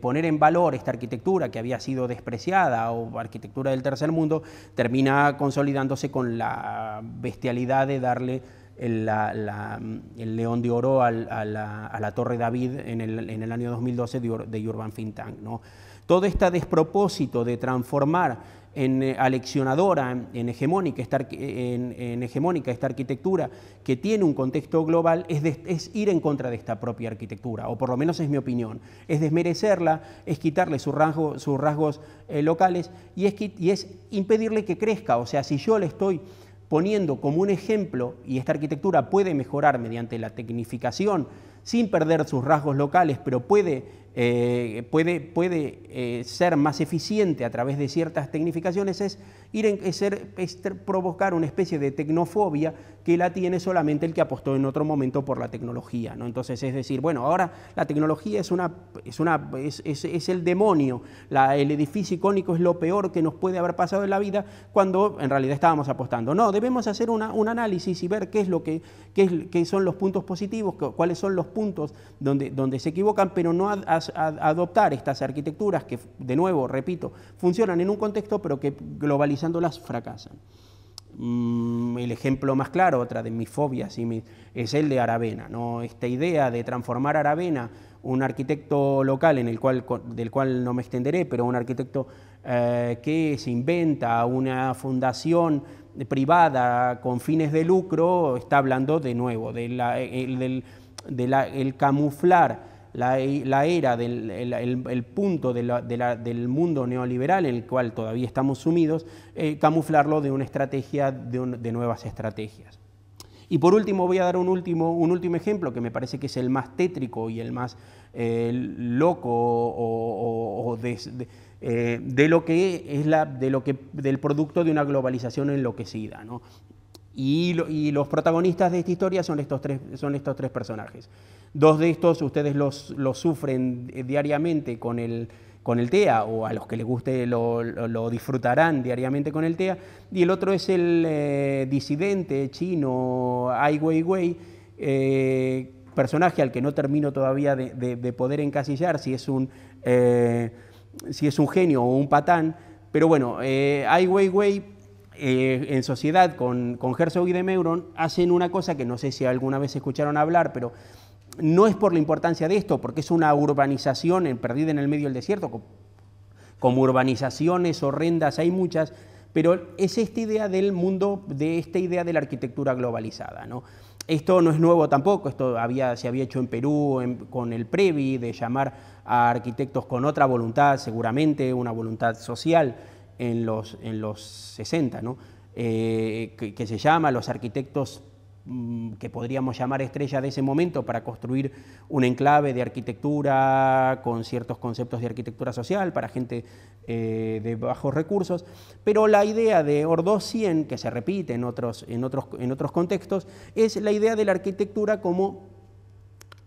poner en valor esta arquitectura que había sido despreciada o arquitectura del tercer mundo, termina consolidándose con la bestialidad de darle el, León de Oro a, la, Torre David en el, año 2012 de, Urban Think ¿no? Todo este despropósito de transformar en eh, aleccionadora, en hegemónica, esta, arquitectura que tiene un contexto global es, ir en contra de esta propia arquitectura, o por lo menos es mi opinión. Es desmerecerla, es quitarle sus rasgos eh, locales y es impedirle que crezca. O sea, si yo le estoy poniendo como un ejemplo, y esta arquitectura puede mejorar mediante la tecnificación sin perder sus rasgos locales, pero puede eh, puede, puede eh, ser más eficiente a través de ciertas tecnificaciones es, ir en, ser, provocar una especie de tecnofobia que la tiene solamente el que apostó en otro momento por la tecnología. ¿no? Entonces es decir, bueno, ahora la tecnología es, una, es, una, es, el demonio, la, el edificio icónico es lo peor que nos puede haber pasado en la vida cuando en realidad estábamos apostando. No, debemos hacer un análisis y ver qué, es lo que, qué, qué son los puntos positivos, cuáles son los puntos donde, donde se equivocan, pero no... A, adoptar estas arquitecturas que, de nuevo, repito, funcionan en un contexto, pero que globalizándolas fracasan. Mm, el ejemplo más claro, otra de mis fobias, es el de Aravena. ¿no? Esta idea de transformar Aravena, un arquitecto local, en el cual, del cual no me extenderé, pero un arquitecto eh, que se inventa una fundación privada con fines de lucro, está hablando de nuevo del camuflar e, la, era, del, el, punto de del mundo neoliberal en el cual todavía estamos sumidos, eh, camuflarlo de una estrategia, de, nuevas estrategias. Y por último voy a dar un último, un último ejemplo que me parece que es el más tétrico y el más eh, loco eh, de, lo que es la, de lo que, del producto de una globalización enloquecida. ¿no? Y, los protagonistas de esta historia son estos tres, son estos tres personajes. Dos de estos ustedes los, sufren eh, diariamente con el, con el TEA, o a los que les guste lo, disfrutarán diariamente con el TEA, y el otro es el eh, disidente chino Ai Weiwei, eh, personaje al que no termino todavía de, poder encasillar si es, un, si es un genio o un patán, pero bueno, Ai Weiwei eh, en sociedad con, con Herzog y de Meuron hacen una cosa que no sé si alguna vez escucharon hablar, pero no es por la importancia de esto, porque es una urbanización en, perdida en el medio del desierto, como, urbanizaciones horrendas, hay muchas, pero es esta idea del mundo, de esta idea de la arquitectura globalizada. ¿no? Esto no es nuevo tampoco, esto había, se había hecho en Perú con el Previ, de llamar a arquitectos con otra voluntad, seguramente una voluntad social, en los, en los 60, eh, que, se llama los arquitectos mm, que podríamos llamar estrella de ese momento para construir un enclave de arquitectura con ciertos conceptos de arquitectura social para gente eh, de bajos recursos, pero la idea de Ordo 100, que se repite en otros, en, otros, en otros contextos, es la idea de la arquitectura como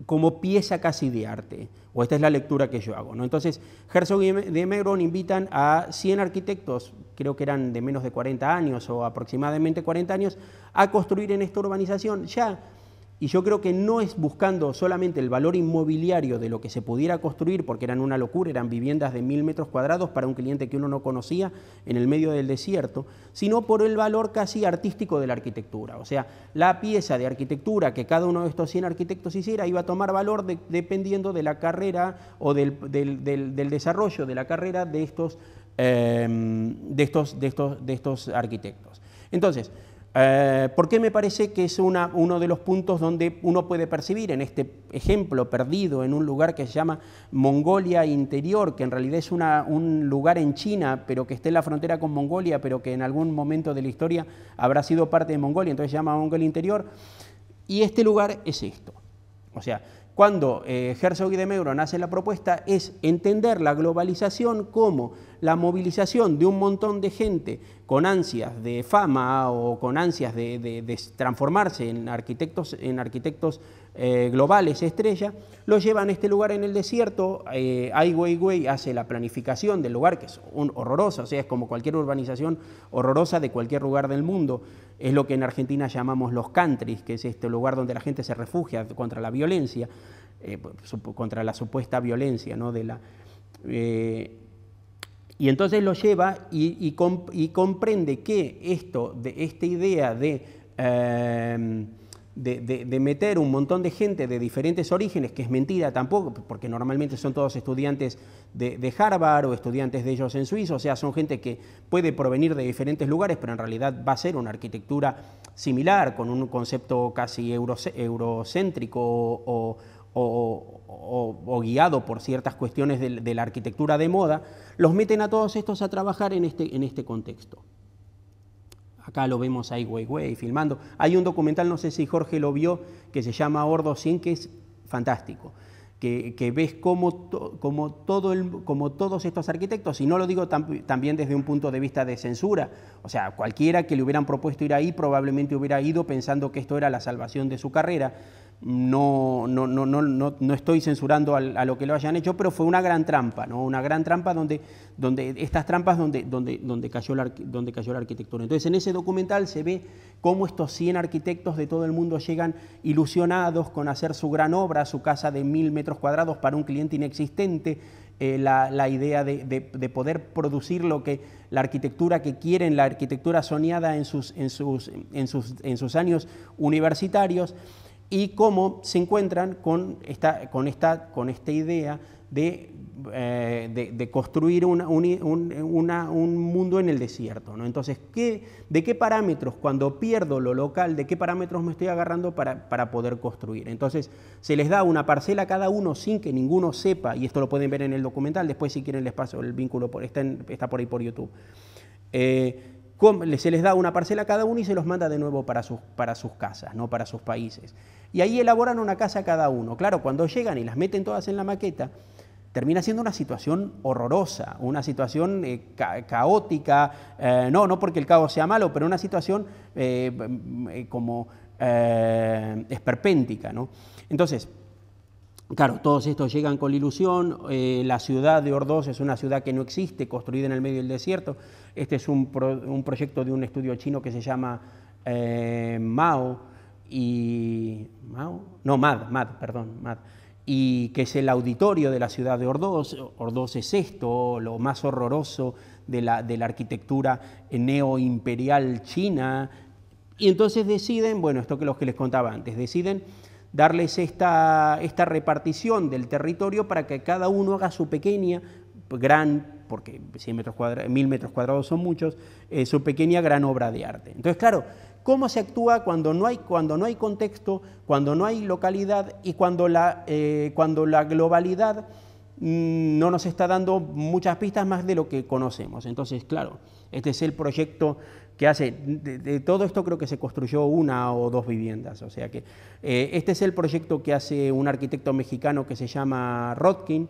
como pieza casi de arte, o esta es la lectura que yo hago. Entonces, Herzog y de em-, Meuron invitan a 100 arquitectos, creo que eran de menos de 40 años o aproximadamente 40 años, a construir en esta urbanización ya y yo creo que no es buscando solamente el valor inmobiliario de lo que se pudiera construir, porque eran una locura, eran viviendas de mil metros cuadrados para un cliente que uno no conocía en el medio del desierto, sino por el valor casi artístico de la arquitectura. O sea, la pieza de arquitectura que cada uno de estos 100 arquitectos hiciera iba a tomar valor dependiendo de la carrera o del, desarrollo de la carrera de estos, eh, de estos, de estos, de estos arquitectos. Entonces, eh, ¿Por porque me parece que es uno de los puntos donde uno puede percibir en este ejemplo perdido en un lugar que se llama Mongolia Interior, que en realidad es un lugar en China, pero que está en la frontera con Mongolia, pero que en algún momento de la historia habrá sido parte de Mongolia, entonces se llama Mongolia Interior, y este lugar es esto. O sea, cuando eh, Herzog y de Meuron hacen la propuesta es entender la globalización como la movilización de un montón de gente con ansias de fama o con ansias de, transformarse en arquitectos, en arquitectos eh, globales estrella, lo llevan a este lugar en el desierto, eh, Ai Weiwei hace la planificación del lugar, que es un horrorosa, o sea, es como cualquier urbanización horrorosa de cualquier lugar del mundo, es lo que en Argentina llamamos los countries, que es este lugar donde la gente se refugia contra la violencia, eh, pues, contra la supuesta violencia ¿no? de la... Eh, y entonces lo lleva y, comprende que esto, de, esta idea de eh, de, meter un montón de gente de diferentes orígenes, que es mentira tampoco, porque normalmente son todos estudiantes de, Harvard o estudiantes de ellos en Suiza, o sea, son gente que puede provenir de diferentes lugares, pero en realidad va a ser una arquitectura similar, con un concepto casi eurocéntrico o, guiado por ciertas cuestiones de, la arquitectura de moda, los meten a todos estos a trabajar en este, este contexto. Acá lo vemos ahí, güey güey filmando. Hay un documental, no sé si Jorge lo vio, que se llama Ordo 100, que es fantástico. Que, ves como todo el, todos estos arquitectos, y no lo digo también desde un punto de vista de censura, o sea, cualquiera que le hubieran propuesto ir ahí probablemente hubiera ido pensando que esto era la salvación de su carrera, no, no, estoy censurando a, lo que lo hayan hecho, pero fue una gran trampa, ¿no? Una gran trampa donde, estas trampas donde, cayó la, donde cayó la arquitectura. Entonces, en ese documental se ve cómo estos 100 arquitectos de todo el mundo llegan ilusionados con hacer su gran obra, su casa de mil metros cuadrados para un cliente inexistente, eh, la, idea de, poder producir lo que la arquitectura que quieren, la arquitectura soñada en sus, en sus años universitarios y cómo se encuentran con esta, con esta, con esta idea de, eh, construir una, un, mundo en el desierto. ¿no? Entonces, ¿qué, ¿de qué parámetros, cuando pierdo lo local, de qué parámetros me estoy agarrando para, para, poder construir? Entonces, se les da una parcela a cada uno sin que ninguno sepa, y esto lo pueden ver en el documental, después si quieren les paso el vínculo, está, está por ahí por YouTube. Eh, se les da una parcela a cada uno y se los manda de nuevo para sus, para sus casas, no para sus países. Y ahí elaboran una casa cada uno. Claro, cuando llegan y las meten todas en la maqueta, termina siendo una situación horrorosa, una situación eh, caótica, eh, no, no porque el caos sea malo, pero una situación eh, como esperpéntica. ¿no? Entonces, Claro, todos estos llegan con la ilusión. Eh, la ciudad de Ordos es una ciudad que no existe, construida en el medio del desierto. Este es un, proyecto de un estudio chino que se llama eh, Mao y. ¿Mao? No, MAD, perdón, Y que es el auditorio de la ciudad de Ordos. Ordos es esto, lo más horroroso de la, de la arquitectura neoimperial china. Y entonces deciden, bueno, esto que los que les contaba antes, deciden darles esta, esta repartición del territorio para que cada uno haga su pequeña, gran, porque mil metros cuadrados, metros cuadrados son muchos, eh, su pequeña gran obra de arte. Entonces, claro, ¿cómo se actúa cuando no hay, cuando no hay contexto, cuando no hay localidad y cuando la, eh, cuando la globalidad mm, no nos está dando muchas pistas más de lo que conocemos? Entonces, claro, este es el proyecto que hace, de, todo esto creo que se construyó una o dos viviendas, o sea que eh, este es el proyecto que hace un arquitecto mexicano que se llama Rodkin,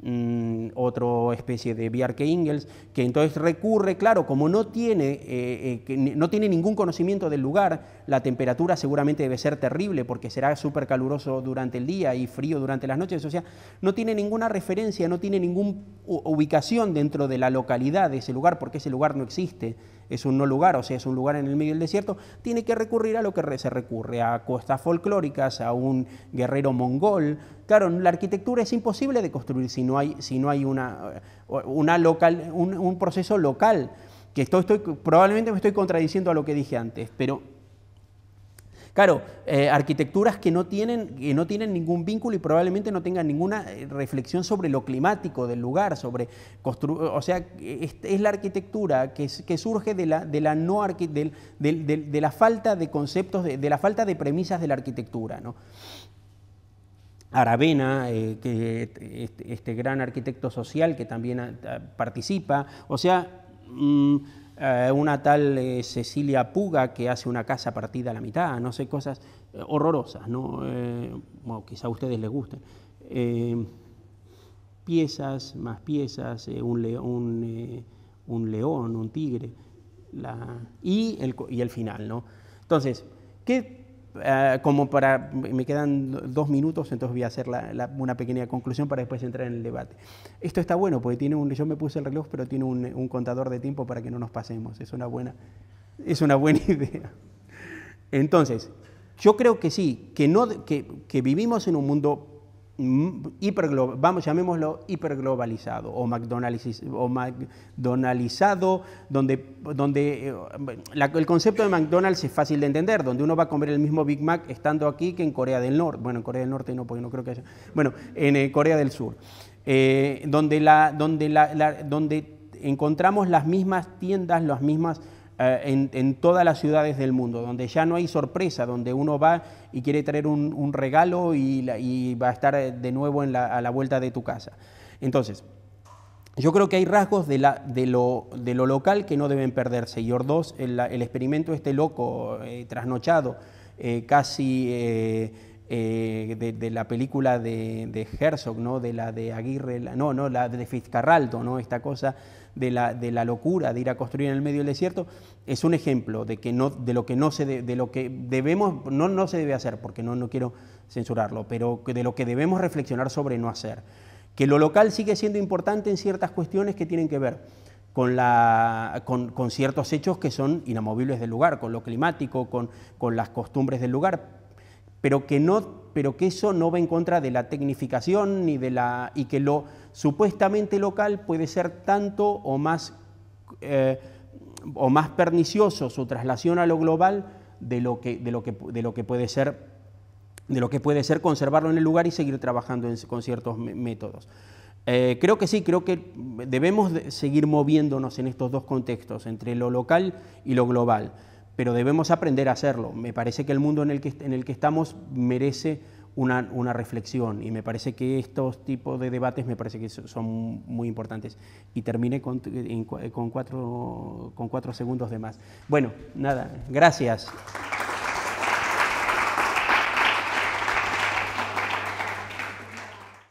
mmm, otro especie de Bjarke Ingels, que entonces recurre, claro, como no tiene, eh, eh, no tiene ningún conocimiento del lugar, la temperatura seguramente debe ser terrible porque será súper caluroso durante el día y frío durante las noches, o sea, no tiene ninguna referencia, no tiene ninguna ubicación dentro de la localidad de ese lugar porque ese lugar no existe es un no lugar, o sea, es un lugar en el medio del desierto, tiene que recurrir a lo que se recurre, a costas folclóricas, a un guerrero mongol. Claro, la arquitectura es imposible de construir si no hay, si no hay una, eh, una local, un, proceso local que estoy, probablemente me estoy contradiciendo a lo que dije antes, pero Claro, eh, arquitecturas que no, tienen, que no tienen ningún vínculo y probablemente no tengan ninguna eh, reflexión sobre lo climático del lugar, sobre o sea, es, la arquitectura que, que surge de la, de la no la falta de conceptos, de, la falta de premisas de la arquitectura. ¿no? Aravena, eh, que, este, gran arquitecto social que también participa, o sea... Mm, eh, una tal eh, Cecilia Puga que hace una casa partida a la mitad, no sé, cosas eh, horrorosas, quizá a ustedes les gusten. piezas, más piezas, un, un, león, un tigre, y, el, y el final, ¿no? Entonces, ¿qué eh, como para, me quedan dos minutos, entonces voy a hacer una pequeña conclusión para después entrar en el debate. Esto está bueno porque tiene un, yo me puse el reloj, pero tiene un, contador de tiempo para que no nos pasemos. Es una buena, es una buena idea. Entonces, yo creo que sí, que, no, que, que vivimos en un mundo Mm, hiperglo vamos, llamémoslo hiperglobalizado o McDonaldizado, donde, donde eh, el concepto de McDonald's es fácil de entender, donde uno va a comer el mismo Big Mac estando aquí que en Corea del Norte. Bueno, en Corea del Norte no, porque no creo que haya. Bueno, en eh, Corea del Sur. Eh, donde, la, donde, donde encontramos las mismas tiendas, las mismas eh, en, todas las ciudades del mundo, donde ya no hay sorpresa, donde uno va y quiere traer un, regalo y, va a estar eh, de nuevo en la, a la vuelta de tu casa. Entonces, yo creo que hay rasgos de, lo, local que no deben perderse. Y Ordós, el, experimento este loco, eh, trasnochado, casi... Eh, de, la película de, Herzog, ¿no? de la de Aguirre, no, no, la de Fitzcarraldo, ¿no? esta cosa de la, de la locura de ir a construir en el medio del desierto, es un ejemplo de, que no, de lo que no se lo que debemos, no, no se debe hacer, porque no, no quiero censurarlo, pero de lo que debemos reflexionar sobre no hacer. Que lo local sigue siendo importante en ciertas cuestiones que tienen que ver con, la, con, ciertos hechos que son inamovibles del lugar, con lo climático, con, con las costumbres del lugar, pero que, pero que eso no va en contra de la tecnificación ni de la, y que lo supuestamente local puede ser tanto o más, eh, o más pernicioso su traslación a lo global de lo que, puede ser de lo que puede ser conservarlo en el lugar y seguir trabajando con ciertos métodos. Eh, creo que sí, creo que debemos seguir moviéndonos en estos dos contextos, entre lo local y lo global pero debemos aprender a hacerlo. Me parece que el mundo en el que, en el que estamos merece una, una, reflexión y me parece que estos tipos de debates me parece que son muy importantes. Y terminé con, con, cuatro, con cuatro segundos de más. Bueno, nada, gracias.